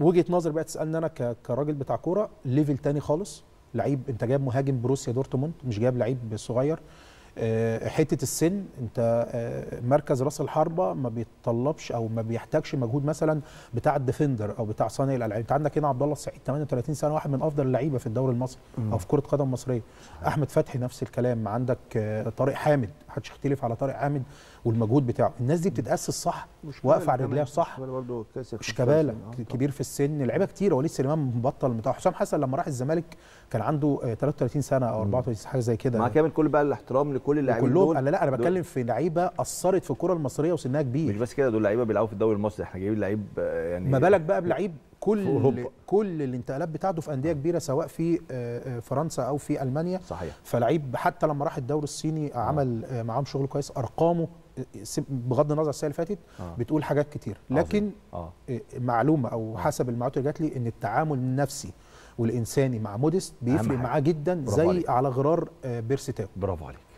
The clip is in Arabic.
وجهه نظري بقى تسالني انا كراجل بتاع كوره ليفل تاني خالص لعيب انت جايب مهاجم بروسيا دورتموند مش جايب لعيب صغير آه، حته السن انت آه، مركز راس الحربه ما بيتطلبش او ما بيحتاجش مجهود مثلا بتاع الديفندر او بتاع صانع الالعاب انت عندك هنا عبد الله السعيد 38 سنه واحد من افضل اللعيبه في الدوري المصري او في كره قدم مصريه احمد فتحي نفس الكلام عندك آه، طارق حامد محدش يختلف على طارق حامد والمجهود بتاعه الناس دي بتتاسس صح واقفه على رجليها صح شيكابالا آه، كبير في السن لعيبه كتير وليد سليمان مبطل بتاع حسام حسن لما راح الزمالك كان عنده 33 آه، سنه او 34 حاجه زي كده مع يعني. كامل كل بقى الاحترام لكل اللاعبين دول انا لا انا بتكلم في لعيبه اثرت في الكره المصريه وسنها كبير مش بس كده دول لعيبه بيلعبوا في الدوري المصري احنا جايبين لعيب آه، يعني ما بالك بقى بلعيب كل أوروبا. كل الانتقالات بتاعته في انديه كبيره سواء في آه، آه، فرنسا او في المانيا صحيح فلعيب حتى لما راح الدوري الصيني عمل آه. معاهم شغل كويس ارقامه بغض النظر السنه اللي فاتت آه. بتقول حاجات كتير لكن آه. معلومه او حسب المعلومات اللي جات لي ان التعامل النفسي والانساني مع موديست بيفرق معاه جدا زي على غرار بيرسي تاو برافو عليك